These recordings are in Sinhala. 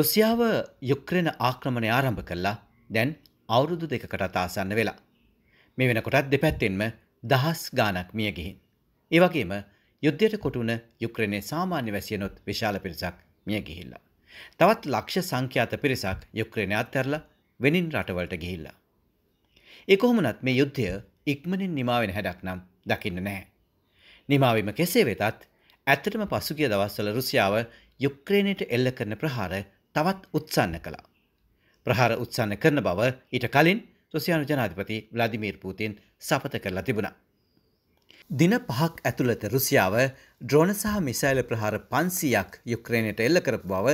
රුසියාව යුක්්‍රණ ආක්‍රමණය ආරම්භ කල්ලා දැන් අවුරුදු දෙකකටත් ආසන්න වෙලා. මේ වෙනකොටත් දෙපැත්තෙන්ම දහස් ගානක් මියගිහින්. ඒවගේම යුද්ධයට කොටුන යුක්‍රණය සාමාන්‍ය වැසියනොත් විශාල පිරිසක් මිය ගිහිල්ලා. තවත් ලක්ෂ සංඛ්‍යාත පිරිසක් යුක්‍රණය අත්තරල වෙනින් රටවලට ගිහිල්ලා. එකොහොමනත් මේ යුද්ධය ඉක්මනින් නිමාවෙන හැඩක් නම් දකින්න නැහැ. නිමාවීම කෙසේ වෙතත් ඇත්තටම පසුගිය දවස්වල රුසියාව යුක්‍රේණයට එල්ල කරන ප්‍රහාර තවත් උත්සන්න කළා. ප්‍රහාර උත්සන්න කරන බව ඊට කලින් රුසියානු ජනාධිපති ව්ලාදිමීර් පූතින් සපත කරලා තිබුණා. දින පහක් ඇතුළත රුසියාව ඩ්‍රෝන සහ මිසයිල ප්‍රහාර පන්සියක් යුක්‍රේණයට එල්ල කරපු බව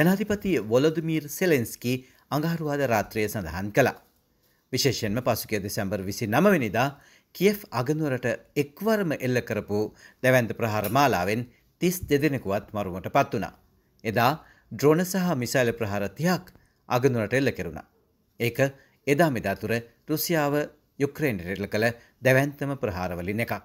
ජනාධිපති වොලොදමීර් සෙලෙන්ස්කි අඟහරුවාද රාත්‍රය සඳහන් කළා. විශේෂෙන්ම පසුකය දෙසැම්බර් විසි නමවෙනිදා කියෆ් අගනුවරට එක්වර්ම එල්ල කරපු දැවන්ත ප්‍රහාර මාලාවෙන් තිස් දෙදෙනෙකුවත් මරුමට පත් වුණා. එදා ඩ්‍රෝන සහ මිසයිල ප්‍රහාර තියක් අගනුරට එල්ල කෙරුණ. ඒක එදා මෙදාතුර රුසියාව යුක්්‍රේන්ට එල්ල කළ දැවැන්තම ප්‍රහාරවලින් එකක්.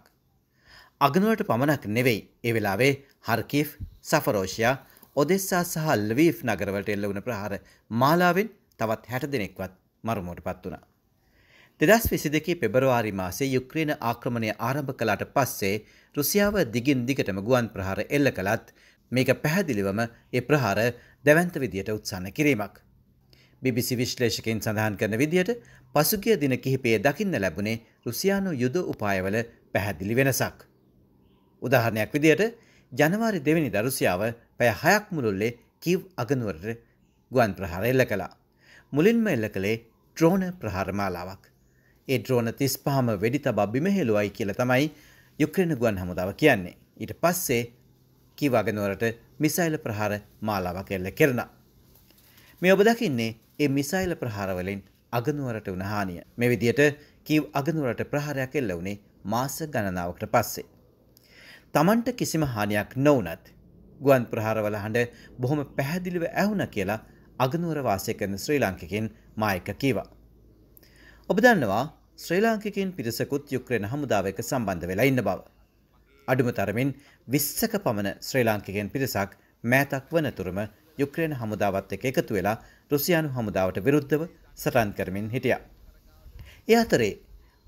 අගනුවට පමණක් නෙවෙයි එවෙලාවේ හර්කීෆ් සෆරෝෂයා ඔදෙස්සා සහ ලවීෆ් නගරවලට එල්ල වුණ ප්‍රහාර මාලාවෙන් තවත් හැට දෙනෙක්වත් මරුමෝට පත් වුණා. දෙදස් විසි දෙකේ පෙබරවාරි මාසේ යුක්්‍රේණ ආක්‍රමණය ආරම්භ කලාට පස්සේ රුසියාව දිගින් දිගටම ගුවන් ප්‍රහාර එල්ල කළත් මේක පැහැදිලිවම ඒ ප්‍රහාර දැවන්ත විදියට උත්සන්න කිරීමක්. BBC විශ්ලේෂකෙන් සඳහන් කරන විදියට පසුගිය දින කිහිපේ දකින්න ලැබුණේ රුසියානු යුද උපායවල පැහැදිලි වෙනසක්. උදාහරණයක් විදියට ජනවාරි දෙවැනි දරුසියාව පැය හයක් මුළුල්ලේ කිව් අගනුවරට ගුවන් ප්‍රහාර එල්ල කළා. මුලින්ම එල්ල කළේ ට්‍රෝන ප්‍රහාරමාලාවක්. ඒ ද්‍රෝන තිස් පහම වෙඩි තබා බිමහෙලුවයි කියල තමයි යුක්‍රණ ගුවන් හමුදාව කියන්නේ. ඊට පස්සේ කිවාගෙනවලට මිසයිල ප්‍රහාර මාලාවක් එල්ල කෙරෙන. මේ ඔබ දකින්නේ ඒ මිසයිල ප්‍රහාරවලින් අගනුවරට වනහානිය මෙ විදියට කීව් අගනුවරට ප්‍රහාරයක් එල්ල වුණේ මාස ගණනාවකට පස්සේ. තමන්ට කිසිම හානියක් නොවනත් ගුවන් ප්‍රහාරවල හඬ බොහොම පැහැදිලිව ඇහුන කියලා අගනුවර වාසය කරන ශ්‍රී ලාංකිකින් මායක කීවා. ඔබ දන්නවා ශ්‍රී ලාංකිකින් පිරිසකුත් යුක්‍රේන හමුදාවක සම්බන්ධ වෙලා ඉන්න බව. අඩුමතරමින් විස්සක පමණ ශ්‍රී ලාංකිකෙන් පිරිසක් මෑතක් වනතුරම යුක්‍රේන හමුදාවත් එක් එකතු වෙලා රුසියානු හමුදාවට විරුද්ධව සටන් කරමින් හිටිය. එ අතරේ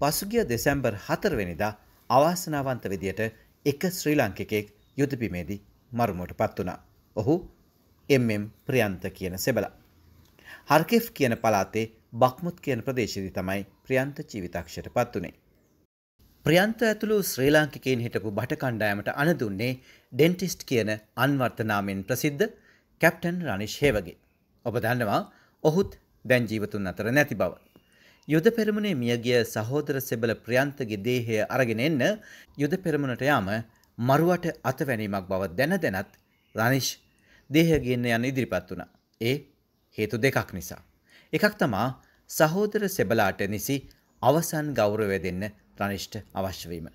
පසුගිය දෙසැම්බර් හතරවෙනිදා අවාසනාවන්ත විදියට එක ශ්‍රී ලංකිකෙක් යුදපිමේදී මරුමට පත් වුණා. ඔහු එම්ම් ප්‍රියන්ත කියන සෙබල. හර්කෙෆ් කියන පලාතේ බක්මුත් කියන ප්‍රදේශදී තමයි ප්‍රියන්ත ජීවිතක්ෂයට පත් වනේ. ප්‍රියන්ත ඇතුළු ශ්‍රී ලාංකිකයින් හිටපු බට කණ්ඩායමට අනදුන්නේ ඩෙන්ටිස්ට් කියන අන්වර්තනාමෙන් ප්‍රසිද්ධ කැප්ටන් රනිශ් හේවගේ. ඔබ දන්නවා ඔහුත් දැන් ජීවතුන් අතර නැති බව. යුද පෙරමුණේ මියගිය සහෝදර සෙබල ප්‍රියන්තගේ දේහය අරගෙන එන්න යුද පෙරමුණට යාම මරුවට අතවැනීමක් බව දැන දැනත් රනිශ් දේහගන්න යන ඉදිරිපත් වුණ. ඒ හේතු දෙකක් නිසා. එකක් තමා සහෝදර සෙබලාට නිසි අවසන් ගෞරවය දෙන්න තනිෂ්ඨ අවශ්‍ය වීම.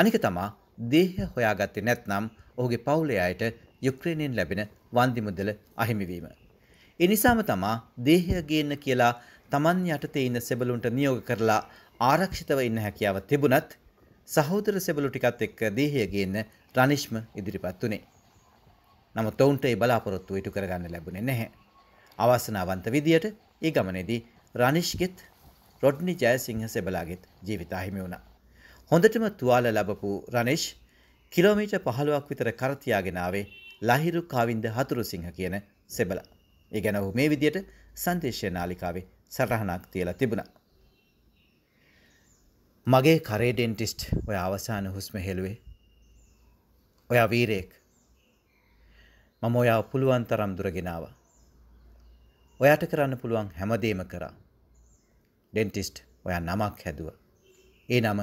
අනික තමා දේහය හොයාගත්තේ නැත්නම් ඔහුගේ පවුලේ අයට යුක්‍රේනයෙන් ලැබෙන වන්දි මුදල අහිමි වීම. ඒ නිසාම තමා දේහය ගේන්න කියලා Taman යටතේ ඉන්න සෙබළුන්ට නියෝග කරලා ආරක්ෂිතව ඉන්න හැකියාව තිබුණත් සහෝදර සෙබළු ටිකත් එක්ක දේහය ගේන්න රනිෂ්ම ඉදිරිපත් වුණේ. නමුත් ඔවුන්ට ඒ බලාපොරොත්තු ඉටු කරගන්න ලැබුණේ නැහැ. අවසනාවන්ත විදියට ඒ ගමනේදී රනිෂ්ගෙත් රොඩ්නි ජයසිංහ සෙබලාගෙත් ජීවිතාහිමි වුණ. හොඳටම තුවාල ලබපු රනේශ් කිලෝමීට පහළුවක් විතර කරතියාගෙනාවේ ලහිරු කාවින්ද හතුරුසිංහ කියන සෙබල. ඉගැන ඔහු මේ විදියට සංදේශය නාලිකාවේ සටහනක් තියලා තිබුණා. මගේ කරේ ඩෙන්ටිස්ට් ඔය අවසාන හුස්ම හෙළුවේ. ඔයා වීරයෙක්. මම ඔයා පුළුවන් තරම් දුරගෙනාව. ඔයාට කරන්න පුළුවන් හැමදේම කරා. ඩෙන්ටිස්ට් ඔයා නමක් හැදුව. ඒ නම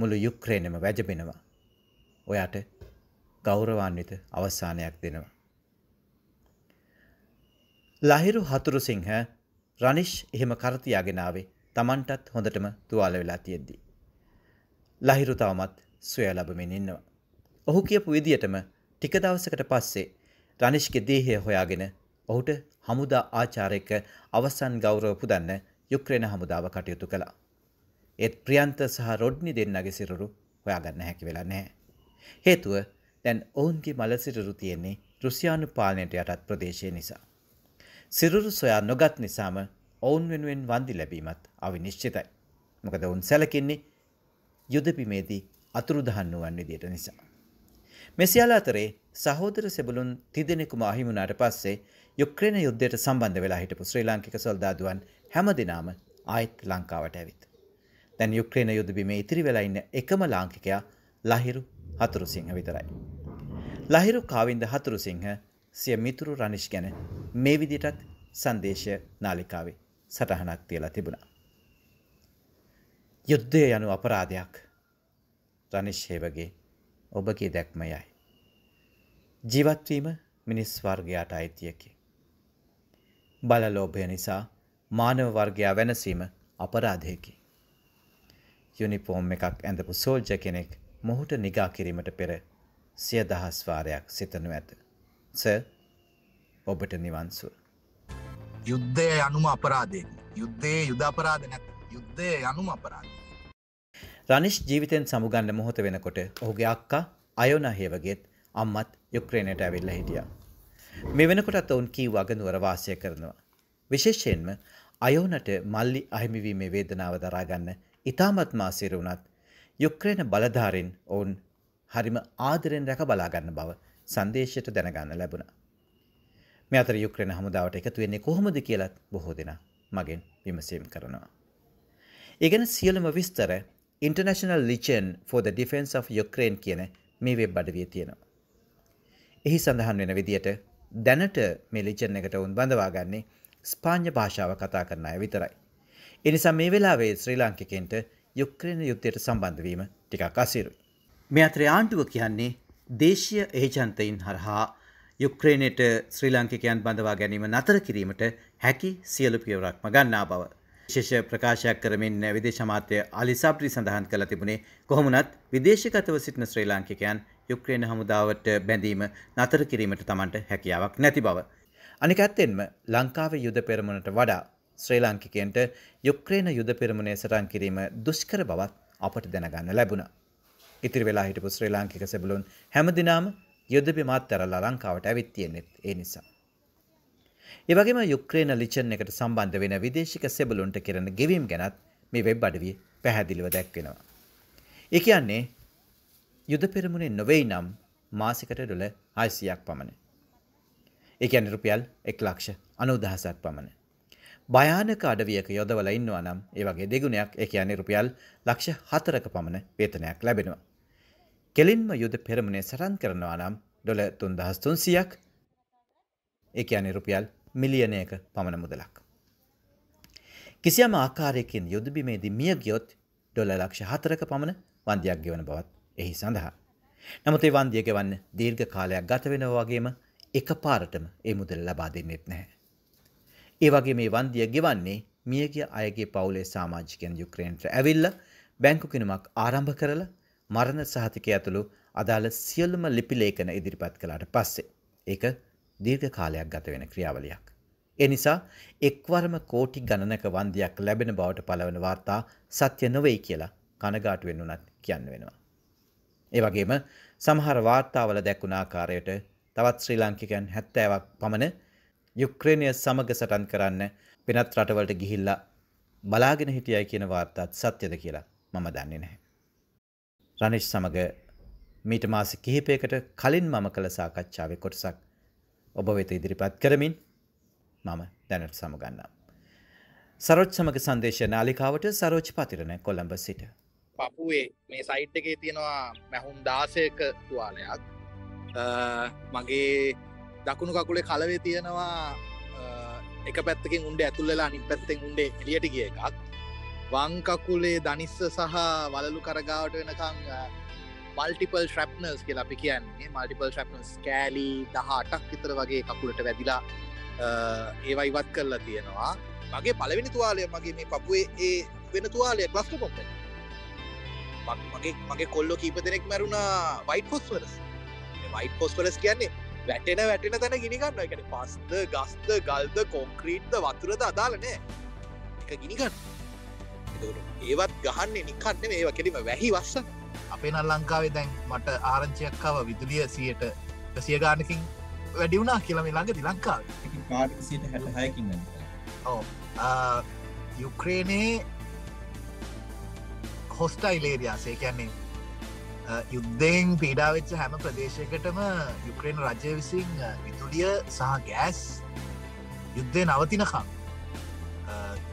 මුළු යුක්්‍රේණම වැජබෙනවා. ඔයාට ගෞරවාන්විත අවස්සානයක් දෙනවා. ලහිරු හතුරු සිංහ රනිෂ් එහෙම කරතියාගෙනාවේ තමන්ටත් හොඳටම තුවාල වෙලා තියෙද්දී. ලහිරු තවමත් සොය ලබමින් ඉන්නවා. ඔහු කියපු විදියටම ටික දවසකට පස්සේ රනිෂ්ගේ දේහය හොයාගෙන ඔහුට හමුදා ආචාරයක අවසන් ගෞරව පුදන්න යුක්‍රේන හමුදාව කටයුතු කළා. ඒත් ප්‍රියන්ත සහ රොඩ්නි දෙන්නගේ සිරුරු හොයාගන්න හැකි වෙලා නැහැ. හේතුව දැන් ඔවුන්ගේ මල සිරුරු තියෙන්නේ රුසියානු පාලනයට යටත් ප්‍රදේශය නිසා. සිරුරු සොයා නොගත් නිසාම ඔවුන් වෙනුවෙන් වන්දි ලැබීමත් අවිනිශ්චිතයි. මොකද ඔවුන් සැලකින්නේ යුදපිමේදී අතුරුදහන් වුවන් විදියට නිසා. මෙසියාල අතරේ සහෝදර සෙබලුන් තිදෙනෙකුම අහිමුණට පස්සේ යුක්්‍රේණ යුද්ධයට සම්බන්ධ වෙලා හිටපු ශ්‍රී ලාංකික සොල්දාදුවන් හැම දෙනාම ආයිත් ලංකාවට ඇවිත්. දැන් යුක්්‍රේණ යුද්ධබිම ඉතිරි වෙලයින්න එකම ලාංකිකයා ලහිරු හතුරුසිංහ විතරයි. ලහිරු කාවින්ද හතුරුසිංහ සිය මිතුරු රනිෂ් ගැන මේ විදිටත් සංදේශය නාලිකාවේ සටහනක් තියලා තිබුණා. යුද්ධය යනු අපරාධයක් රනිෂ්හේවගේ ඔබගේ දැක්මයයි. ජීවත්වීම මිනිස් වර්ගයාට අයිතියකි. බලලෝභය නිසා මානව වර්ගයා වෙනසීම අපරාධයකි. යුනිෆෝම් එකක් ඇඳපු සෝල්ජ කෙනෙක් මොහුට නිගා කිරීමට පෙර සිය දහස් වාරයක් සිතනු ඇත. ස ඔබට නිවන්සුව. යුද්ධය යනුම අපරාධයකි. යුද්ධයේ යුද අපරාධ නැත්. යුද්ධය යනුම අපරාධ. රනිෂ් ජීවිතෙන් සමුගන්න මොහොත වෙනකොට ඔහුගේ අක්කා අයෝනා හේවගේත් අම්මත් යුක්‍රේනයට ඇවිල්ලා හිටියා. මේ වෙනකොටත් ඔවුන් කීව අගනුවර වාසය කරනවා. විශේෂයෙන්ම අයෝනට මල්ලි අහිමිවීමේ වේදනාව දරාගන්න ඉතාමත්ම අසීරු වුණත් යුක්‍රේන බලධාරීන් ඔවුන් හරිම ආදරෙන් රැක බලා ගන්න බව සංදේශයට දැනගන්න ලැබුණා. මේ අතර යුක්‍රේන හමුදාවට එකතු වෙන්නේ කොහොමද කියලත් බොහෝ දෙනා මගෙන් විමසීම් කරනවා. ඒ ගැන සියලුම විස්තර ඉන්ටර්නශනල් ලිචන් for the defense of Ukraine කියන මේ වෙබ් අඩවිය තියෙනවා. එහි සඳහන් වෙන විදියට දැනට මේ ලිචන් එකට උන් බඳවාගන්නේ ස්පාඤ්ඤ භාෂාව කතා කරන අය විතරයි. එනිසා මේ වෙලාවේ ශ්‍රී ලාංකිකයන්ට යුක්‍රේන යුද්ධයට සම්බන්ධ වීම ටිකක් අසීරුයි. මේ අතරේ ආණ්ඩුව කියන්නේ දේශීය ඒජන්තයින් හරහා යුක්‍රේනයට ශ්‍රී ලාංකිකයන් බඳවා ගැනීම නතර කිරීමට හැකි සියලු පියවරක්ම ගන්නා බව ශේෂ ප්‍රකාශයක් කරමින් විදේශ මාත්‍ය අලිසාප්‍රි සඳහන් කළ තිබුණේ කොහොමුණත් විදේශගතව සිටින ශ්‍රී ලාංකිකයන් යුක්‍රේන හමුදාවට බැඳීම නතර කිරීමට Tamanට හැකියාවක් නැති බව. අනික ඇත්තෙන්ම ලංකාවේ යුද පෙරමුණට වඩා ශ්‍රී ලාංකිකයන්ට යුක්‍රේන යුද පෙරමුණේ සටන් කිරීම දුෂ්කර බවත් අපට දැනගන්න ලැබුණා. ඉතිරි වෙලා හිටපු ශ්‍රී ලාංකික සෙබළුන් හැමදිනම යුද විමාත් තරලා ලංකාවට ඇවිත් තියෙන්නේ ඒ නිසා. ඒවගේම යුක්්‍රේන ලිචන් එකට සම්බන්ධ වෙන විදේශික සෙබලුන්ට කරන ගෙවීම් ගැනත් මේ වෙබ් අඩවිය පැහැදිලිව දැක්වෙනවා. ඒ කියන්නේ යුද පෙරමුණේ නොවෙයි නම් මාසිකට ඩොල අයිසියක් පමණ. ඒකැන රුපියල් එක් ලක්ෂ අනුදහසක් පමණ. භයානක අඩවියක යොදවල ඉන්නවා නම් ඒ වගේ දෙගුණයක් ඒ කියන්නේ රුපියල් ලක්ෂ හතරක පමණ වේතනයක් ලැබෙනවා. කෙලින්ම යුද පෙරමුණේ සටන් කරනවා නම් ඩොල තුන්දහස් තුන්සියක් එක අනි රුපියල් මිලියනයක පමණ මුදලක්. කිසියම ආකාරයකින් යුදබිමේදී මිය ගියොත් ඩොල ලක්ෂ හතරක පමණ වන්දයක් ගෙවන බවත් එහි සඳහා. නමුතේ වන්දිය ගෙවන්න දීර්ඝ කාලයක් ගත වෙනව වගේම එක පාරටම ඒ මුදල් ලබා දෙන්නෙත් නැහැ. ඒ වගේ මේ වන්දිය ගෙවන්නේ මියගිය අයගේ පවුලේ සාමාජිකයන් යුක්‍රේන්ට ඇවිල්ල බැංකු කිනුමක් ආරම්භ කරලා මරණ සහතික ඇතුළු අදාළ සියලුම ලිපිලේඛන ඉදිරිපත් කළාට පස්සේ. ඒක දීර්ඝ කාලයක් ගත වෙන ක්‍රියාවලියක්. ඒ නිසා එක්වරම කෝටි ගණනක වන්දියක් ලැබෙන බවට පළවන වාර්තා සත්‍ය නොවේ කියලා කනගාටු වෙන්න උනත් කියන්න වෙනවා. ඒ වගේම සමහර වාර්තාවල දැක්වුණ ආකාරයට තවත් ශ්‍රී ලාංකිකයන් 70ක් පමණ යුක්‍රේනය සමග සටන් කරන්න වෙනත් රටවලට ගිහිල්ලා බලාගෙන හිටියයි කියන වාර්තාත් සත්‍යද කියලා මම දන්නේ නැහැ. රනිෂ් සමග මීට මාස කිහිපයකට කලින් මම කළ සාකච්ඡාවේ කොටසක් ඔබ වෙත ඉදිරිපත් කරමින් මම දැනට සමගන්නම්. සරෝච් සමග සංදේශ නාලිකාවට සරෝච් පතිරණ කොළඹ සිට. පපුුවේ මේ සයිට් එකේ තියෙනවා මැහුම් දාසයක තුවාලයක් මගේ දකුණු කකුලේ කලවේ තියෙනවා එක පැත්තකින් උන්ඩ ඇතුල්ලලා අනි පැත්තෙන් උන්ඩ එලියට ගිය එකක් වංකකුලේ දනිස්ස සහ වලලු කරගාවට වෙනකං මල්ටිපල් ශ්‍රප්නර්ස් කියලා අපි කියන්නේ මල්ටිපල් ශ්‍රප්නස් කෑලි දහටක් විතර වගේ කකුලට වැදිලා ඒවා ඉවත් කරලා තියෙනවා මගේ පලවෙනි තුවාලය මගේ මේ පපුේ ඒ වෙන තුවාලය ග්ලස්ට කොම්ප මගේ මගේ කොල්ලො කීප දෙනෙක් මැරුණා වයිට පොස්වරස් වයිට පොස්වරස් කියන්නේ වැටෙන වැටෙන තැන ගිනිගන්න එකට පස්ද ගස්ත ගල්ද කොන්ක්‍රීට්ද වතුරද අදාලනෑ එක ගිනිගන්න ඒවත් ගහන්න නිකන්න ඒවා කෙලිම වැහි වස්සන්න අපේ නල් ලංකාවේ දැන් මට ආරංචයක්කාව විදුලිය සියට සිය ගානකින් වැඩි වුණා කියලම ළඟදි ලංකාව හැකින්න ඕ යුක්‍රේනයේ හොස්ටයිලේරයාසේ කැන්නේ යුද්ධයෙන් පීඩාවෙච්ච හැම ප්‍රදේශයකටම යුක්‍රේන රජය විසින් විදුලිය සහ ගෑස් යුද්ධය නවතිනකම්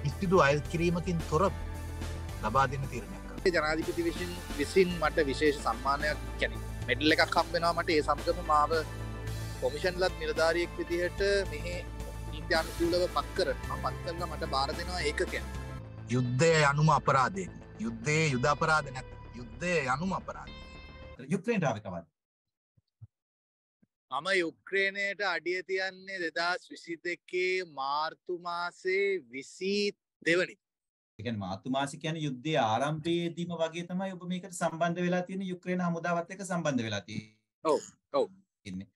ඉස්තිදු අයල් කිරීමකින් තොරපු ලබා දෙන්න තිරණයක් ජනාධිපති විසින් විසින් මට විශේෂ සම්මානයක් කැන මෙඩල් එකක් කම්බෙනවා මට ඒ සම්ගම මාව කොමිෂන්ලත් නිලධාරියෙක් විදිහට මෙහි ඉන්ති්‍යන්කූලව පත් කරන පත් කරලා මට බාර දෙෙනවා ඒකකැන යුද්ධය අනුම අපරාධයෙන් යුද්ධේ යුද අපරාධ නැත යුද්ධය යනුම අපරාධ යුක්්‍රේට ආකවත් මම යුක්්‍රේණයට අඩිය තියන්නේ දෙදස් විසි දෙකේ මාර්තුමාසේ විසී දෙවනි කියන්නේ මාතුමාසි කියන්නේ යුද්ධයේ ආරම්භයේදීම වගේ තමයි ඔබ මේකට සම්බන්ධ වෙලා තියෙන්නේ යුක්‍රේන හමුදාවත් එක්ක සම්බන්ධ වෙලා තියෙන්නේ. ඔව් ඔව්. ඉන්නේ.